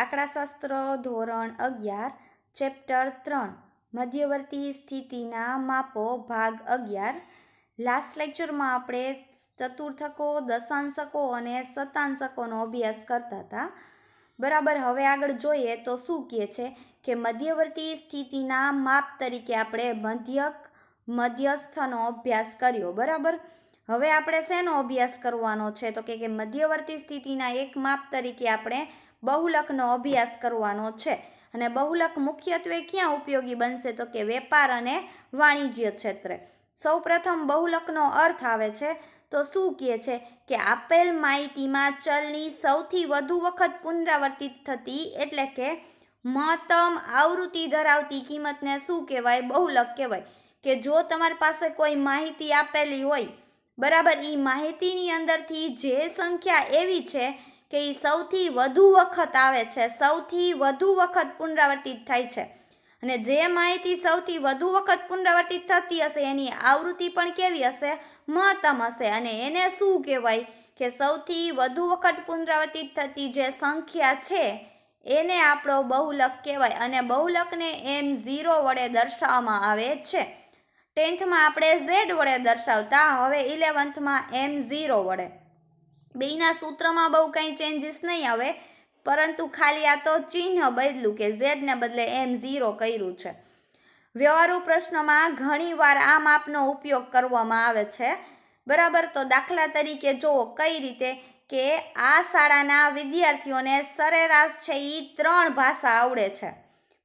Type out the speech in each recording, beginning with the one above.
આંકડાશાસ્ત્ર ધોરણ અગિયાર ચેપ્ટર ત્રણ મધ્યવર્તી સ્થિતિના માપો ભાગ અગિયાર લાસ્ટ લેક્ચરમાં આપણે ચતુર્થકો દશાંશકો અને સતાંશકોનો અભ્યાસ કરતા હતા બરાબર હવે આગળ જોઈએ તો શું કહે છે કે મધ્યવર્તી સ્થિતિના માપ તરીકે આપણે મધ્યક મધ્યસ્થનો અભ્યાસ કર્યો બરાબર હવે આપણે શેનો અભ્યાસ કરવાનો છે તો કે મધ્યવર્તી સ્થિતિના એક માપ તરીકે આપણે બહુલકનો અભ્યાસ કરવાનો છે અને બહુલક મુખ્યત્વે ક્યાં ઉપયોગી બનશે તો કે વેપાર અને વાણિજ્ય ક્ષેત્રે સૌપ્રથમ બહુલકનો અર્થ આવે છે તો શું કહે છે કે આપેલ માહિતીમાં ચલની સૌથી વધુ વખત પુનરાવર્તિત થતી એટલે કે મહત્તમ આવૃત્તિ ધરાવતી કિંમતને શું કહેવાય બહુલક કહેવાય કે જો તમારી પાસે કોઈ માહિતી આપેલી હોય બરાબર એ માહિતીની અંદરથી જે સંખ્યા એવી છે કે એ સૌથી વધુ વખત આવે છે સૌથી વધુ વખત પુનરાવર્તિત થાય છે અને જે માહિતી સૌથી વધુ વખત પુનરાવર્તિત થતી હશે એની આવૃત્તિ પણ કેવી હશે મહત્તમ હશે અને એને શું કહેવાય કે સૌથી વધુ વખત પુનરાવર્તિત થતી જે સંખ્યા છે એને આપણો બહુલક કહેવાય અને બહુલકને એમ ઝીરો વડે દર્શાવવામાં આવે છે ટેન્થમાં આપણે ઝેડ વડે દર્શાવતા હવે ઇલેવન્થમાં એમ ઝીરો વડે બેના સૂત્રમાં બહુ કંઈ ચેન્જીસ નહીં આવે પરંતુ ખાલી આ તો ચિહ્ન બદલું કે ઝેડને બદલે એમ ઝીરો કર્યું છે વ્યવહારુ પ્રશ્નમાં ઘણીવાર આ માપનો ઉપયોગ કરવામાં આવે છે બરાબર તો દાખલા તરીકે જો કઈ રીતે કે આ શાળાના વિદ્યાર્થીઓને સરેરાશ છે એ ત્રણ ભાષા આવડે છે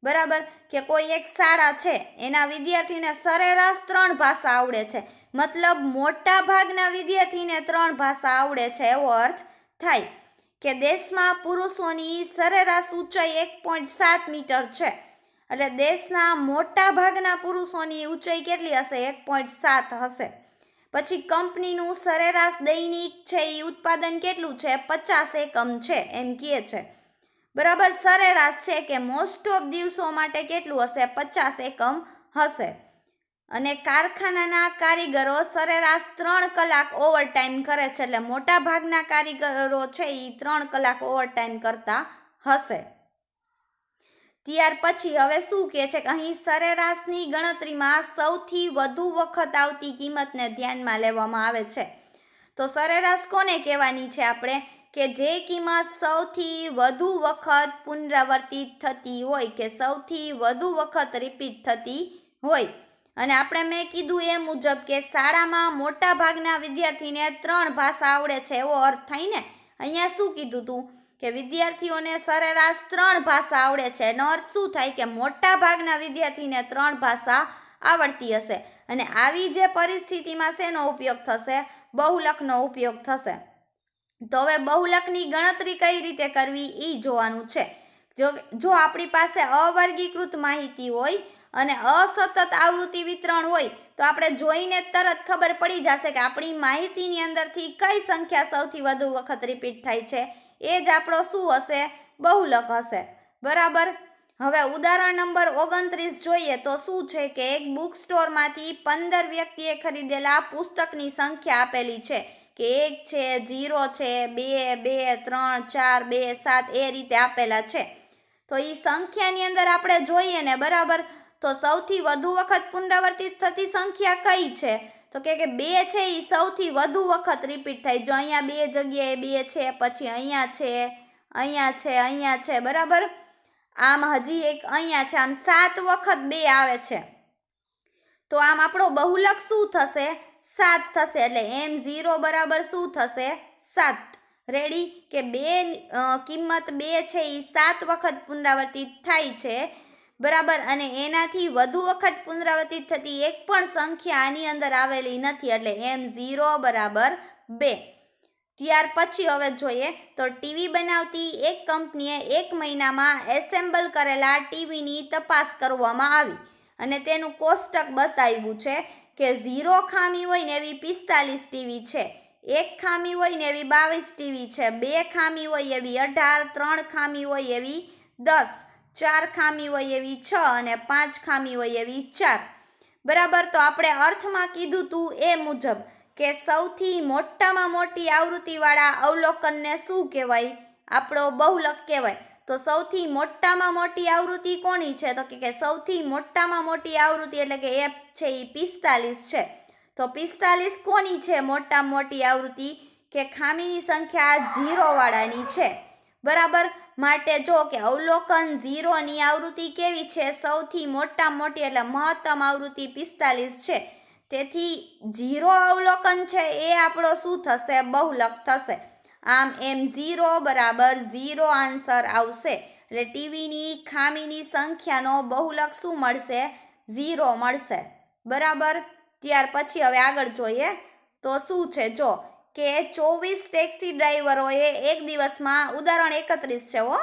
બરાબર કે કોઈ એક શાળા છે એના વિદ્યાર્થીને સરેરાશ ત્રણ ભાષા આવડે છે મતલબ મોટા ભાગના વિદ્યાર્થીને ત્રણ ભાષા આવડે છે એવો અર્થ થાય કે દેશમાં પુરુષોની સરેરાશ ઊંચાઈ એક પોઈન્ટ સાત મીટર છે એટલે દેશના મોટા ભાગના પુરુષોની ઊંચાઈ કેટલી હશે એક પોઈન્ટ સાત હશે પછી કંપનીનું સરેરાશ દૈનિક છે એ ઉત્પાદન કેટલું છે પચાસ એકમ છે એમ કહે છે બરાબર સરેરાશ છે કે મોસ્ટ ઓફ દિવસો માટે કેટલું હશે પચાસ એકમ હશે અને કારખાનાના કારીગરો સરેરાશ ત્રણ કલાક ઓવરટાઈમ કરે છે એટલે મોટા ભાગના કારીગરો છે એ ત્રણ કલાક ઓવરટાઈમ કરતા હશે ત્યાર પછી હવે શું કહે છે કે અહીં સરેરાશની ગણતરીમાં સૌથી વધુ વખત આવતી કિંમતને ધ્યાનમાં લેવામાં આવે છે તો સરેરાશ કોને કહેવાની છે આપણે કે જે કિંમત સૌથી વધુ વખત પુનરાવર્તિત થતી હોય કે સૌથી વધુ વખત રિપીટ થતી હોય અને આપણે મેં કીધું એ મુજબ કે શાળામાં મોટા ભાગના વિદ્યાર્થીને ત્રણ ભાષા આવડે છે એવો અર્થ થઈને અહીંયા શું કીધું તું કે વિદ્યાર્થીઓને સરેરાશ ત્રણ ભાષા આવડે છે એનો અર્થ શું થાય કે મોટા ભાગના વિદ્યાર્થીને ત્રણ ભાષા આવડતી હશે અને આવી જે પરિસ્થિતિમાં શેનો ઉપયોગ થશે બહુલકનો ઉપયોગ થશે તો હવે બહુલકની ગણતરી કઈ રીતે કરવી એ જોવાનું છે જો જો આપણી પાસે અવર્ગીકૃત માહિતી હોય અને અસતત આવૃત્તિ વિતરણ હોય તો આપણે જોઈને તરત ખબર પડી જશે કે આપણી માહિતીની અંદરથી કઈ સંખ્યા સૌથી વધુ વખત રિપીટ થાય છે એ જ આપણો શું હશે બહુલક હશે બરાબર હવે ઉદાહરણ નંબર ઓગણત્રીસ જોઈએ તો શું છે કે એક બુક સ્ટોરમાંથી પંદર વ્યક્તિએ ખરીદેલા પુસ્તકની સંખ્યા આપેલી છે કે એક છે જીરો છે બે બે ત્રણ ચાર બે સાત એ રીતે આપેલા છે તો એ સંખ્યાની અંદર આપણે જોઈએ ને બરાબર તો સૌથી વધુ વખત પુનરાવર્તિત થતી સંખ્યા કઈ છે તો કે કે બે છે એ સૌથી વધુ વખત રિપીટ થાય જો અહીંયા બે જગ્યાએ બે છે પછી અહીંયા છે અહીંયા છે અહીંયા છે બરાબર આમ હજી એક અહીંયા છે આમ સાત વખત બે આવે છે તો આમ આપણો બહુલક શું થશે સાત થશે એટલે એમ ઝીરો બરાબર શું થશે સાત રેડી કે બે કિંમત બે છે એ સાત વખત પુનરાવર્તિત થાય છે બરાબર અને એનાથી વધુ વખત પુનરાવર્તિત થતી એક પણ સંખ્યા આની અંદર આવેલી નથી એટલે એમ ઝીરો બરાબર બે ત્યાર પછી હવે જોઈએ તો ટીવી બનાવતી એક કંપનીએ એક મહિનામાં એસેમ્બલ કરેલા ટીવીની તપાસ કરવામાં આવી અને તેનું કોષ્ટક બતાવ્યું છે કે ઝીરો ખામી હોય ને એવી પિસ્તાલીસ ટીવી છે એક ખામી હોય ને એવી બાવીસ ટીવી છે બે ખામી હોય એવી અઢાર ત્રણ ખામી હોય એવી દસ ચાર ખામી હોય એવી છ અને પાંચ ખામી હોય એવી ચાર બરાબર તો આપણે અર્થમાં કીધું તું એ મુજબ કે સૌથી મોટામાં મોટી આવૃત્તિવાળા અવલોકનને શું કહેવાય આપણો બહુલક કહેવાય તો સૌથી મોટામાં મોટી આવૃત્તિ કોની છે તો કે સૌથી મોટામાં મોટી આવૃત્તિ એટલે કે એ છે એ પિસ્તાલીસ છે તો પિસ્તાલીસ કોની છે મોટામાં મોટી આવૃત્તિ કે ખામીની સંખ્યા ઝીરોવાળાની છે બરાબર માટે જો કે અવલોકન ઝીરોની આવૃત્તિ કેવી છે સૌથી મોટા મોટી એટલે મહત્તમ આવૃત્તિ પિસ્તાલીસ છે તેથી ઝીરો અવલોકન છે એ આપણો શું થશે બહુલક થશે આમ એમ ઝીરો બરાબર ઝીરો આન્સર આવશે એટલે ટીવીની ખામીની સંખ્યાનો બહુલક શું મળશે ઝીરો મળશે બરાબર ત્યાર પછી હવે આગળ જોઈએ તો શું છે જો કે ચોવીસ ટેક્સી ડ્રાઈવરોએ એક દિવસમાં ઉદાહરણ એકત્રીસ છે હો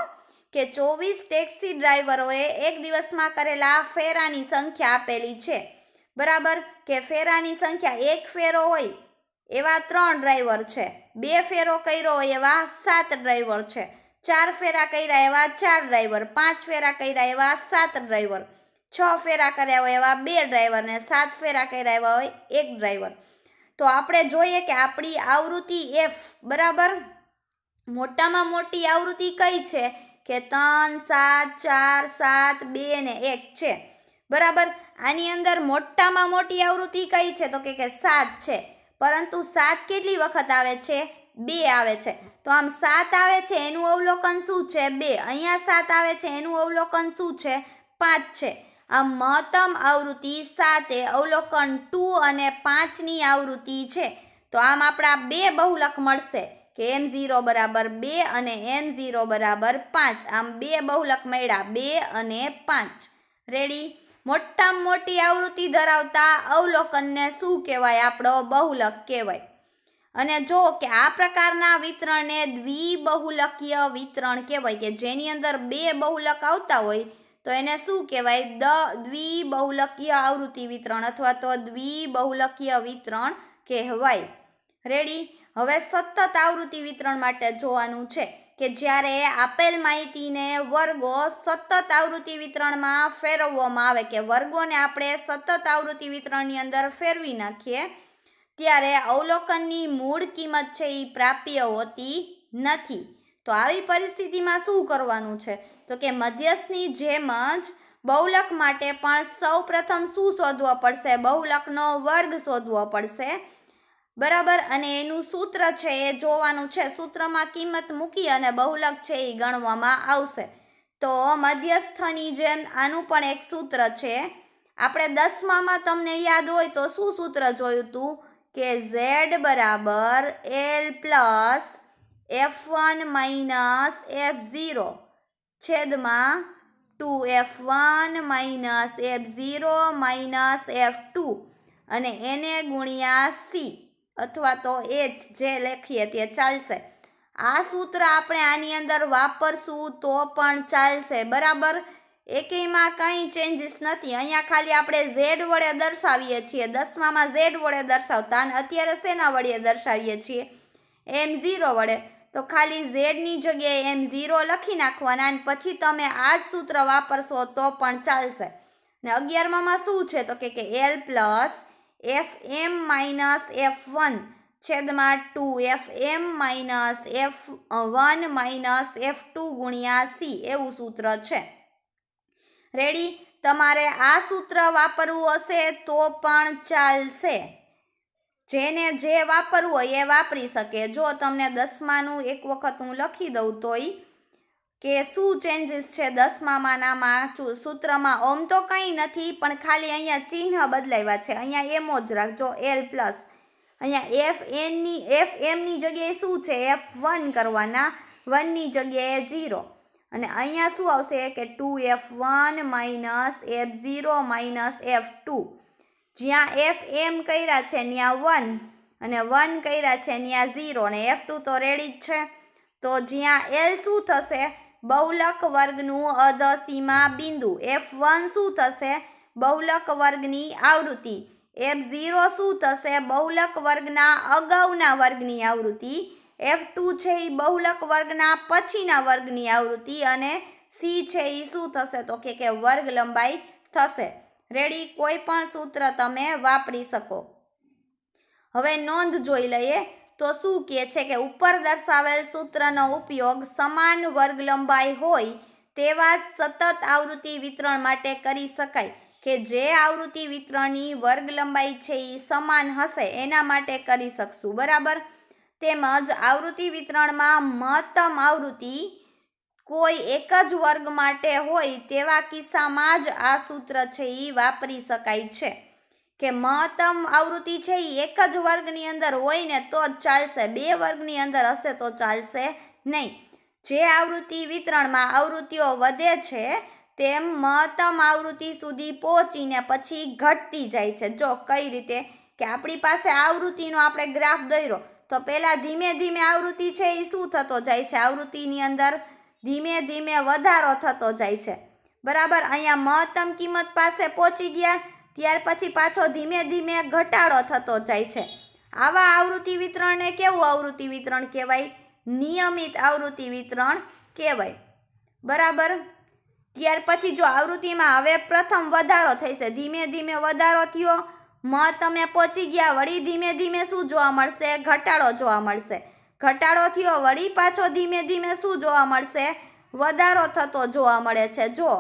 કે ચોવીસ ટેક્સી ડ્રાઈવરોએ એક દિવસમાં કરેલા ફેરાની સંખ્યા આપેલી છે બરાબર કે ફેરાની સંખ્યા એક ફેરો હોય એવા ત્રણ ડ્રાઈવર છે બે ફેરો કર્યો હોય એવા સાત ડ્રાઈવર છે ચાર ફેરા કર્યા એવા ચાર ડ્રાઈવર પાંચ ફેરા કર્યા એવા સાત ડ્રાઈવર છ ફેરા કર્યા હોય એવા બે ડ્રાઈવર ને સાત ફેરા કર્યા એવા હોય એક ડ્રાઈવર તો આપણે જોઈએ કે આપણી આવૃત્તિ એફ બરાબર મોટામાં મોટી આવૃત્તિ કઈ છે કે ત્રણ સાત ચાર સાત બે ને એક છે બરાબર આની અંદર મોટામાં મોટી આવૃત્તિ કઈ છે તો કે કે સાત છે પરંતુ સાત કેટલી વખત આવે છે બે આવે છે તો આમ સાત આવે છે એનું અવલોકન શું છે બે અહીંયા સાત આવે છે એનું અવલોકન શું છે પાંચ છે આ મહત્તમ આવૃત્તિ સાથે અવલોકન ટુ અને પાંચની આવૃત્તિ છે તો આમ આપણા બે બહુલક મળશે કે એમ ઝીરો બરાબર બે અને એમ ઝીરો બરાબર પાંચ આમ બે બહુલક મળ્યા બે અને પાંચ રેડી મોટામાં મોટી આવૃત્તિ ધરાવતા અવલોકનને શું કહેવાય આપણો બહુલક કહેવાય અને જો કે આ પ્રકારના વિતરણને દ્વિબહુલકીય વિતરણ કહેવાય કે જેની અંદર બે બહુલક આવતા હોય તો એને શું કહેવાય દ દ્વિબહુલકીય આવૃત્તિ વિતરણ અથવા તો દ્વિબહુલકીય વિતરણ કહેવાય રેડી હવે સતત આવૃત્તિ વિતરણ માટે જોવાનું છે કે જ્યારે આપેલ માહિતીને વર્ગો સતત આવૃત્તિ વિતરણમાં ફેરવવામાં આવે કે વર્ગોને આપણે સતત આવૃત્તિ વિતરણની અંદર ફેરવી નાખીએ ત્યારે અવલોકનની મૂળ કિંમત છે એ પ્રાપ્ય હોતી નથી તો આવી પરિસ્થિતિમાં શું કરવાનું છે તો કે મધ્યસ્થની જેમ જ બહુલક માટે પણ સૌ પ્રથમ શું શોધવો પડશે બહુલકનો વર્ગ શોધવો પડશે બરાબર અને એનું સૂત્ર છે એ જોવાનું છે સૂત્રમાં કિંમત મૂકી અને બહુલક છે એ ગણવામાં આવશે તો મધ્યસ્થની જેમ આનું પણ એક સૂત્ર છે આપણે દસમામાં તમને યાદ હોય તો શું સૂત્ર જોયું હતું કે ઝેડ બરાબર L plus F one minus F zero છેદમાં two F one minus F zero minus F two અને એને ગુણ્યા સી અથવા તો એચ જે લખીએ તે ચાલશે આ સૂત્ર આપણે આની અંદર વાપરશું તો પણ ચાલશે બરાબર એકેયમાં કંઈ ચેન્જીસ નથી અહીંયા ખાલી આપણે ઝેડ વડે દર્શાવીએ છીએ દસમામાં ઝેડ વડે દર્શાવતા અને અત્યારે શેના વડે દર્શાવીએ છીએ એમ ઝીરો વડે તો ખાલી ઝેડની જગ્યાએ એમ ઝીરો લખી નાખવાના અને પછી તમે આ જ સૂત્ર વાપરશો તો પણ ચાલશે ને અગિયારમાં શું છે તો કે L plus F M minus F one છેદમાં two F M minus F one minus F two ગુણ્યા સી એવું સૂત્ર છે રેડી તમારે આ સૂત્ર વાપરવું હશે તો પણ ચાલશે જેને જે વાપરવું હોય એ વાપરી શકે જો તમને દસમાનું એક વખત હું લખી દઉં તોય કે શું ચેન્જીસ છે દસમામાં નામાં સૂત્રમાં ઓમ તો કંઈ નથી પણ ખાલી અહીંયા ચિહ્ન બદલાવ્યા છે અહીંયા એમો જ રાખજો એલ પ્લસ અહીંયા એફ એનની એફ એમની જગ્યાએ શું છે એફ વન કરવાના વનની જગ્યાએ ઝીરો અને અહીંયા શું આવશે કે two F one minus F zero minus F two જ્યાં એફ એમ કર્યા છે ત્યાં વન અને વન કર્યા છે ત્યાં ઝીરો અને એફ ટુ તો રેડી જ છે તો જ્યાં એલ શું થશે બહુલક વર્ગનું અધસીમા બિંદુ એફ વન શું થશે બહુલક વર્ગની આવૃત્તિ એફ ઝીરો શું થશે બહુલક વર્ગના અગાઉના વર્ગની આવૃત્તિ એફ ટુ છે એ બહુલક વર્ગના પછીના વર્ગની આવૃત્તિ અને સી છે એ શું થશે તો કે વર્ગ લંબાઈ થશે રેડી કોઈ પણ સૂત્ર તમે વાપરી શકો હવે નોંધ જોઈ લઈએ તો શું કહે છે કે ઉપર દર્શાવેલ સૂત્રનો ઉપયોગ સમાન વર્ગ લંબાઈ હોય તેવા જ સતત આવૃત્તિ વિતરણ માટે કરી શકાય કે જે આવૃત્તિ વિતરણની વર્ગ લંબાઈ છે એ સમાન હશે એના માટે કરી શકશું બરાબર તેમજ આવૃત્તિ વિતરણમાં મહત્તમ આવૃત્તિ કોઈ એક જ વર્ગ માટે હોય તેવા કિસ્સામાં જ આ સૂત્ર છે એ વાપરી શકાય છે કે મહત્તમ આવૃત્તિ છે એ એક જ વર્ગની અંદર હોય ને તો જ ચાલશે બે વર્ગની અંદર હશે તો ચાલશે નહીં જે આવૃત્તિ વિતરણમાં આવૃત્તિઓ વધે છે તેમ મહત્તમ આવૃત્તિ સુધી પહોંચીને પછી ઘટતી જાય છે જો કઈ રીતે કે આપણી પાસે આવૃત્તિનો આપણે ગ્રાફ દોર્યો તો પહેલાં ધીમે ધીમે આવૃત્તિ છે એ શું થતો જાય છે આવૃત્તિની અંદર ધીમે ધીમે વધારો થતો જાય છે બરાબર અહીંયા મહત્તમ કિંમત પાસે પહોંચી ગયા ત્યાર પછી પાછો ધીમે ધીમે ઘટાડો થતો જાય છે આવા આવૃત્તિ વિતરણને કેવું આવૃત્તિ વિતરણ કહેવાય નિયમિત આવૃત્તિ વિતરણ કહેવાય બરાબર ત્યાર પછી જો આવૃત્તિમાં હવે પ્રથમ વધારો થશે ધીમે ધીમે વધારો થયો મહત્તમે પહોંચી ગયા વળી ધીમે ધીમે શું જોવા મળશે ઘટાડો જોવા મળશે ઘટાડો થયો વળી પાછો ધીમે ધીમે શું જોવા મળશે વધારો થતો જોવા મળે છે જો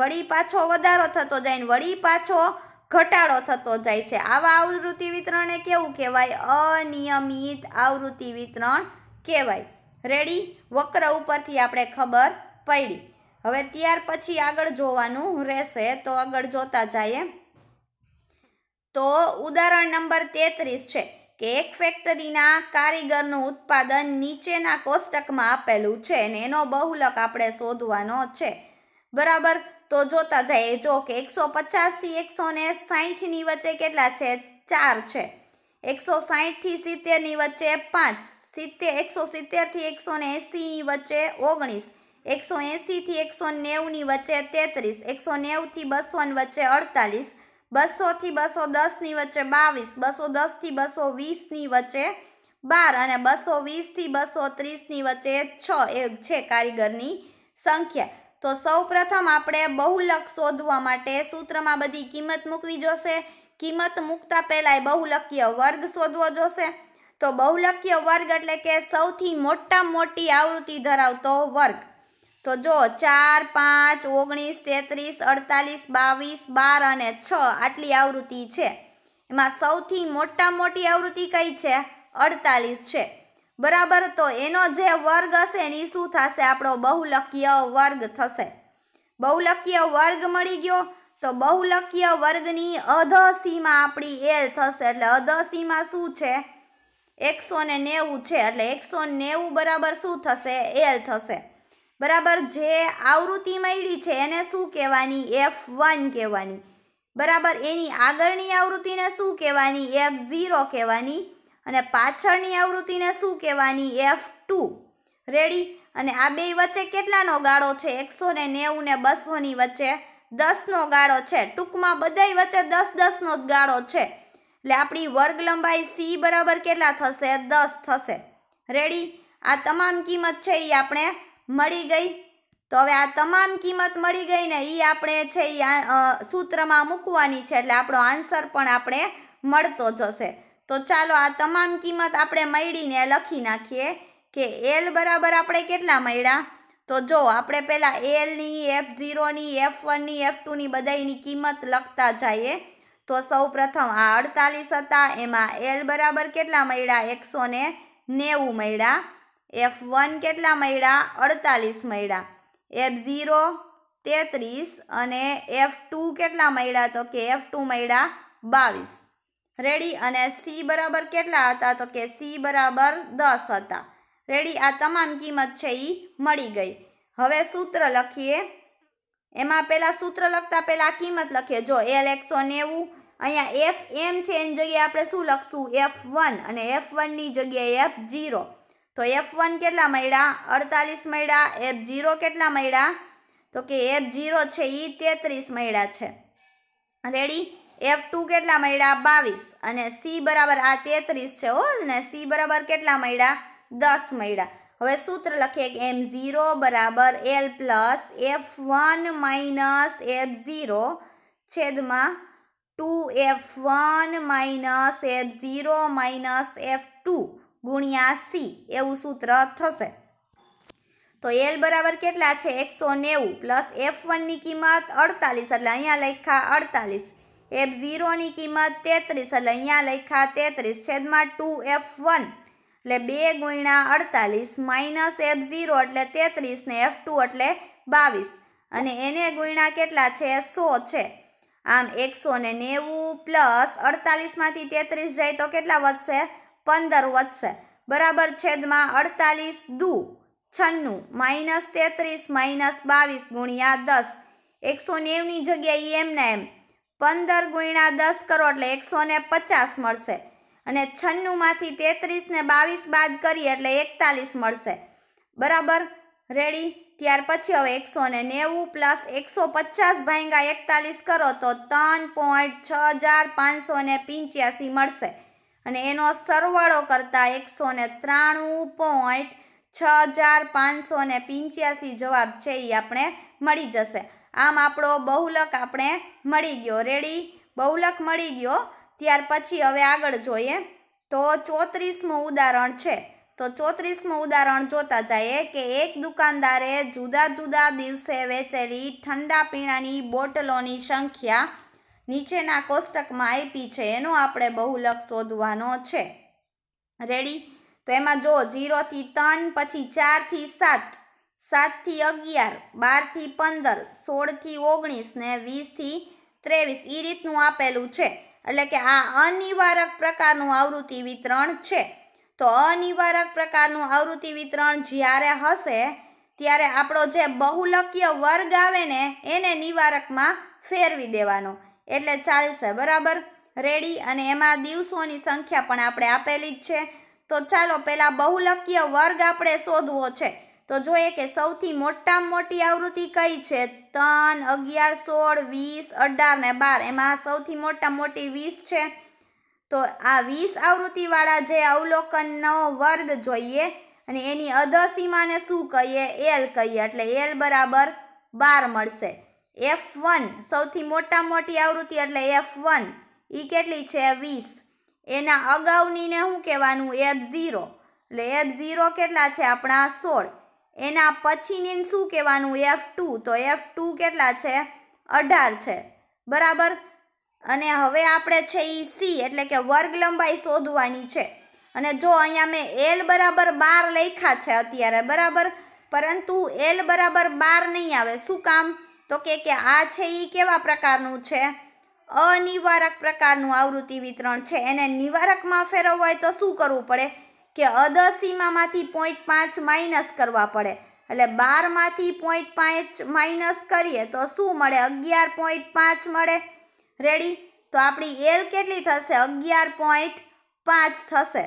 વળી પાછો વધારો થતો જાય ને વળી પાછો ઘટાડો થતો જાય છે આવા આવૃત્તિ વિતરણને કેવું કહેવાય અનિયમિત આવૃત્તિ વિતરણ કહેવાય રેડી વક્ર ઉપરથી આપણે ખબર પડી હવે ત્યાર પછી આગળ જોવાનું રહેશે તો આગળ જોતા જઈએ તો ઉદાહરણ નંબર તેત્રીસ છે કે એક ફેક્ટરીના કારીગરનું ઉત્પાદન નીચેના કોષ્ટકમાં આપેલું છે અને એનો બહુલક આપણે શોધવાનો છે બરાબર તો જોતા જઈએ જો કે એકસો પચાસથી એકસો ને સાહીઠની વચ્ચે કેટલા છે ચાર છે એકસો સાહીઠથી સિત્તેરની વચ્ચે પાંચ સિત્તેર એકસો સિત્તેરથી એકસો ને એંસીની વચ્ચે ઓગણીસ એકસો એંસીથી એકસો નેવુંની વચ્ચે તેત્રીસ એકસો નેવુંથી બસોની વચ્ચે અડતાલીસ બસોથી બસો દસની વચ્ચે બાવીસ બસો દસથી બસો વીસની વચ્ચે બાર અને બસો વીસથી બસો ત્રીસની વચ્ચે છ એ છે કારીગરની સંખ્યા તો સૌપ્રથમ આપણે બહુલક શોધવા માટે સૂત્રમાં બધી કિંમત મૂકવી જોશે કિંમત મૂકતા પહેલાં બહુલકીય વર્ગ શોધવો જોશે તો બહુલકીય વર્ગ એટલે કે સૌથી મોટા મોટી આવૃત્તિ ધરાવતો વર્ગ તો જો ચાર પાંચ ઓગણીસ તેત્રીસ અડતાલીસ બાવીસ બાર અને છ આટલી આવૃત્તિ છે એમાં સૌથી મોટા મોટી આવૃત્તિ કઈ છે અડતાલીસ છે બરાબર તો એનો જે વર્ગ હશે એની શું થશે આપણો બહુલકીય વર્ગ થશે બહુલકીય વર્ગ મળી ગયો તો બહુલકીય વર્ગની અધ સીમા આપણી એલ થશે એટલે અધ અધસીમાં શું છે એકસો નેવું છે એટલે એકસો નેવું બરાબર શું થશે એલ થશે બરાબર જે આવૃત્તિ મળી છે એને શું કહેવાની એફ વન કહેવાની બરાબર એની આગળની આવૃત્તિને શું કહેવાની એફ ઝીરો કહેવાની અને પાછળની આવૃત્તિને શું કહેવાની એફ ટુ રેડી અને આ બે વચ્ચે કેટલાનો ગાળો છે એકસો ને નેવું ને બસોની વચ્ચે દસનો ગાળો છે ટૂંકમાં બધાય વચ્ચે દસ દસનો જ ગાળો છે એટલે આપણી વર્ગ લંબાઈ સી બરાબર કેટલા થશે દસ થશે રેડી આ તમામ કિંમત છે એ આપણે મળી ગઈ તો હવે આ તમામ કિંમત મળી ગઈ ને એ આપણે છે એ સૂત્રમાં મૂકવાની છે એટલે આપણો આન્સર પણ આપણે મળતો જશે તો ચાલો આ તમામ કિંમત આપણે મળીને લખી નાખીએ કે એલ બરાબર આપણે કેટલા મળ્યા તો જો આપણે પહેલાં એલની એફ ઝીરોની એફ વનની એફ ટુની બધાની કિંમત લખતા જઈએ તો સૌ પ્રથમ આ અડતાલીસ હતા એમાં એલ બરાબર કેટલા મળ્યા એકસો ને નેવું મળ્યા એફ વન કેટલા મળ્યા અડતાલીસ મળ્યા એફ ઝીરો તેત્રીસ અને એફ ટુ કેટલા મળ્યા તો કે એફ ટુ મળ્યા બાવીસ રેડી અને સી બરાબર કેટલા હતા તો કે સી બરાબર દસ હતા રેડી આ તમામ કિંમત છે એ મળી ગઈ હવે સૂત્ર લખીએ એમાં પહેલાં સૂત્ર લખતા પહેલાં કિંમત લખીએ જો એલ એકસો નેવું અહીંયા એફ એમ છે એની જગ્યાએ આપણે શું લખશું એફ વન અને એફ વનની જગ્યાએ એફ જીરો તો એફ વન કેટલા મળ્યા અડતાલીસ મળ્યા એફ ઝીરો કેટલા મળ્યા તો કે એફ ઝીરો છે એ તેત્રીસ મળ્યા છે રેડી એફ ટુ કેટલા મળ્યા બાવીસ અને સી બરાબર આ તેત્રીસ છે હો ને સી બરાબર કેટલા મળ્યા દસ મળ્યા હવે સૂત્ર લખીએ કે એમ ઝીરો બરાબર L plus F one minus F zero છેદમાં two F one minus F zero minus F two ગુણ્યા સી એવું સૂત્ર થશે તો એલ બરાબર કેટલા છે એકસો નેવું પ્લસ એફ વનની કિંમત અડતાલીસ એટલે અહીંયા લખ્યા અડતાલીસ એફ ઝીરોની કિંમત તેત્રીસ એટલે અહીંયા લખ્યા તેત્રીસ છેદમાં ટુ એફ વન એટલે બે ગુણ્યા અડતાલીસ માઇનસ એફ ઝીરો એટલે તેત્રીસ ને એફ ટુ એટલે બાવીસ અને એને ગુણ્યા કેટલા છે સો છે આમ એકસો ને નેવું પ્લસ અડતાલીસમાંથી તેત્રીસ જાય તો કેટલા વધશે પંદર વધશે બરાબર છેદમાં અડતાલીસ દુ છન્નું માઇનસ તેત્રીસ માઇનસ બાવીસ ગુણ્યા દસ એકસો નેવની જગ્યાએ એમના એમ પંદર ગુણ્યા દસ કરો એટલે એકસો ને પચાસ મળશે અને છન્નુંમાંથી તેત્રીસ ને બાવીસ બાદ કરીએ એટલે એકતાલીસ મળશે બરાબર રેડી ત્યાર પછી હવે એકસો ને નેવું પ્લસ એકસો પચાસ ભાંગા એકતાલીસ કરો તો ત્રણ પોઈન્ટ છ હજાર પાંચસો ને પંચ્યાસી મળશે અને એનો સરવાળો કરતાં એકસો ને ત્રાણું પોઈન્ટ છ હજાર પાંચસો ને પિંચ્યાસી જવાબ છે એ આપણે મળી જશે આમ આપણો બહુલક આપણે મળી ગયો રેડી બહુલક મળી ગયો ત્યાર પછી હવે આગળ જોઈએ તો ચોત્રીસમું ઉદાહરણ છે તો ચોત્રીસમું ઉદાહરણ જોતા જઈએ કે એક દુકાનદારે જુદા જુદા દિવસે વેચેલી ઠંડા પીણાની બોટલોની સંખ્યા નીચેના કોષ્ટકમાં આપી છે એનો આપણે બહુલક શોધવાનો છે રેડી તો એમાં જો જીરોથી ત્રણ પછી ચારથી સાત સાતથી અગિયાર બારથી પંદર સોળથી ઓગણીસ ને વીસથી ત્રેવીસ એ રીતનું આપેલું છે એટલે કે આ અનિવારક પ્રકારનું આવૃત્તિ વિતરણ છે તો અનિવારક પ્રકારનું આવૃત્તિ વિતરણ જ્યારે હશે ત્યારે આપણો જે બહુલકીય વર્ગ આવે ને એને નિવારકમાં ફેરવી દેવાનો એટલે ચાલશે બરાબર રેડી અને એમાં દિવસોની સંખ્યા પણ આપણે આપેલી જ છે તો ચાલો પહેલાં બહુલકીય વર્ગ આપણે શોધવો છે તો જોઈએ કે સૌથી મોટામાં મોટી આવૃત્તિ કઈ છે ત્રણ અગિયાર સોળ વીસ અઢાર ને બાર એમાં સૌથી મોટા મોટી વીસ છે તો આ વીસ આવૃત્તિવાળા જે અવલોકનનો વર્ગ જોઈએ અને એની અધસીમાને શું કહીએ એલ કહીએ એટલે એલ બરાબર બાર મળશે એફ વન સૌથી મોટા મોટી આવૃત્તિ એટલે એફ વન એ કેટલી છે વીસ એના અગાઉનીને શું કહેવાનું એફ ઝીરો એટલે એફ ઝીરો કેટલા છે આપણા સોળ એના પછીની શું કહેવાનું એફ ટુ તો એફ ટુ કેટલા છે અઢાર છે બરાબર અને હવે આપણે છે એ સી એટલે કે વર્ગ લંબાઈ શોધવાની છે અને જો અહીંયા મેં એલ બરાબર બાર લખ્યા છે અત્યારે બરાબર પરંતુ એલ બરાબર બાર નહીં આવે શું કામ તો કે કે આ છે એ કેવા પ્રકારનું છે અનિવારક પ્રકારનું આવૃત્તિ વિતરણ છે એને નિવારકમાં ફેરવવા હોય તો શું કરવું પડે કે અદસીમામાંથી પોઈન્ટ પાંચ માઇનસ કરવા પડે એટલે બારમાંથી પોઈન્ટ પાંચ માઇનસ કરીએ તો શું મળે અગિયાર પોઈન્ટ પાંચ મળે રેડી તો આપણી એલ કેટલી થશે અગિયાર પોઈન્ટ પાંચ થશે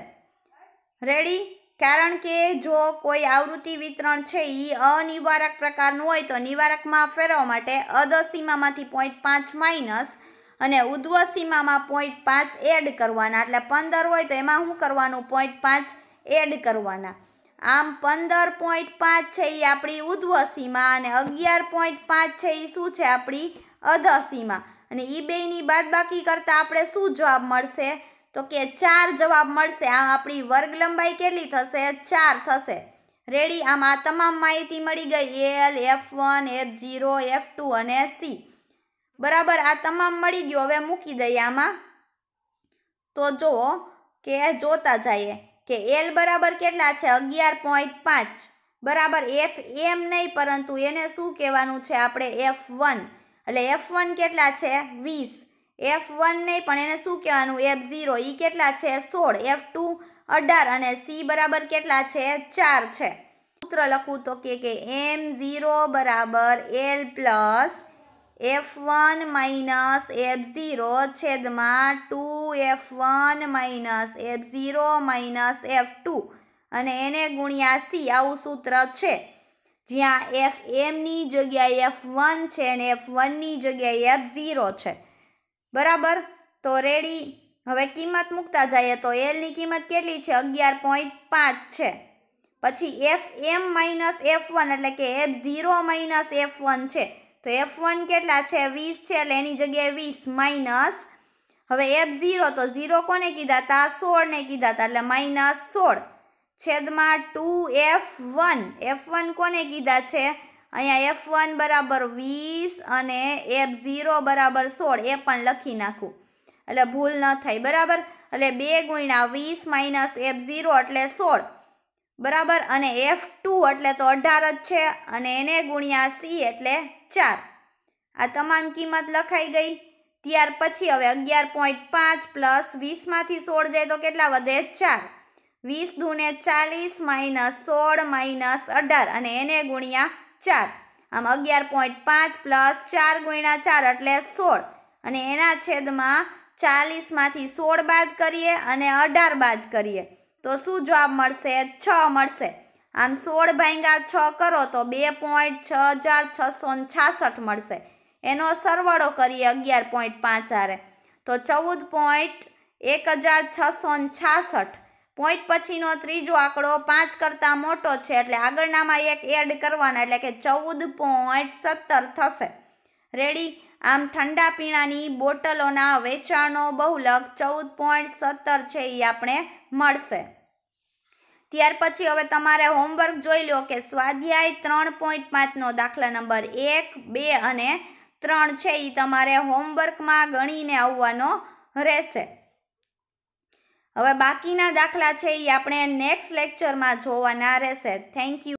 રેડી કારણ કે જો કોઈ આવૃત્તિ વિતરણ છે એ અનિવારક પ્રકારનું હોય તો નિવારકમાં ફેરવવા માટે અધસીમામાંથી પોઈન્ટ પાંચ માઇનસ અને ઉદ્વ સીમામાં પોઈન્ટ પાંચ એડ કરવાના એટલે પંદર હોય તો એમાં શું કરવાનું પોઈન્ટ પાંચ એડ કરવાના આમ પંદર પોઈન્ટ પાંચ છે એ આપણી ઉદ્વ સીમા અને અગિયાર પોઈન્ટ પાંચ છે એ શું છે આપણી અધસીમા અને એ બેની બાદબાકી કરતાં આપણે શું જવાબ મળશે તો કે ચાર જવાબ મળશે આમ આપણી વર્ગ લંબાઈ કેટલી થશે ચાર થશે રેડી આમાં તમામ માહિતી મળી ગઈ L F one F zero F two અને સી બરાબર આ તમામ મળી ગયું હવે મૂકી દઈએ આમાં તો જુઓ કે જોતા જઈએ કે એલ બરાબર કેટલા છે અગિયાર પોઈન્ટ પાંચ બરાબર એફ એમ નહીં પરંતુ એને શું કહેવાનું છે આપણે એફ વન એટલે એફ વન કેટલા છે વીસ એફ વન નહીં પણ એને શું કહેવાનું એફ ઝીરો એ કેટલા છે સોળ એફ ટુ અઢાર અને સી બરાબર કેટલા છે ચાર છે સૂત્ર લખું તો કે કે એમ ઝીરો બરાબર L plus F one minus F zero છેદમાં two F one minus F zero minus F two અને એને ગુણ્યા સી આવું સૂત્ર છે જ્યાં એફ એમની જગ્યાએ એફ વન છે અને એફ વનની જગ્યાએ એફ ઝીરો છે બરાબર તો રેડી હવે કિંમત મૂકતા જઈએ તો એલની કિંમત કેટલી છે અગિયાર પોઈન્ટ પાંચ છે પછી F M minus F one એટલે કે F zero minus F one છે તો એફ વન કેટલા છે વીસ છે એટલે એની જગ્યાએ વીસ માઇનસ હવે એફ ઝીરો તો ઝીરો કોને કીધા હતા સોળને કીધા હતા એટલે માઇનસ સોળ છેદમાં two F one F one કોને કીધા છે અહીંયા એફ વન બરાબર વીસ અને એફ ઝીરો બરાબર સોળ એ પણ લખી નાખું એટલે ભૂલ ન થાય બરાબર એટલે બે ગુણ્યા વીસ માઇનસ એફ ઝીરો એટલે સોળ બરાબર અને એફ ટુ એટલે તો અઢાર જ છે અને એને ગુણ્યા સી એટલે ચાર આ તમામ કિંમત લખાઈ ગઈ ત્યાર પછી હવે અગિયાર પોઈન્ટ પાંચ પ્લસ વીસમાંથી સોળ જાય તો કેટલા વધે ચાર વીસ દૂને ચાલીસ માઇનસ સોળ માઇનસ અઢાર અને એને ગુણ્યા ચાર આમ અગિયાર પોઈન્ટ પાંચ પ્લસ ચાર ગુણ્યા ચાર એટલે સોળ અને એના છેદમાં ચાલીસમાંથી સોળ બાદ કરીએ અને અઢાર બાદ કરીએ તો શું જવાબ મળશે છ મળશે આમ સોળ ભાંગા છ કરો તો બે પોઈન્ટ છ હજાર છસો છાસઠ મળશે એનો સરવાળો કરીએ અગિયાર પોઈન્ટ પાંચ હારે તો ચૌદ પોઈન્ટ એક હજાર છસો છાસઠ પોઈન્ટ પછીનો ત્રીજો આંકડો પાંચ કરતાં મોટો છે એટલે આગળનામાં એક એડ કરવાના એટલે કે ચૌદ પોઈન્ટ સત્તર થશે રેડી આમ ઠંડા પીણાની બોટલોના વેચાણનો બહુલક ચૌદ પોઈન્ટ સત્તર છે એ આપણે મળશે ત્યાર પછી હવે તમારે હોમવર્ક જોઈ લો કે સ્વાધ્યાય ત્રણ પોઈન્ટ પાંચનો દાખલા નંબર એક બે અને ત્રણ છે એ તમારે હોમવર્કમાં ગણીને આવવાનો રહેશે હવે બાકીના દાખલા છે એ આપણે નેક્સ્ટ લેક્ચરમાં જોવાના રહેશે થેન્ક યુ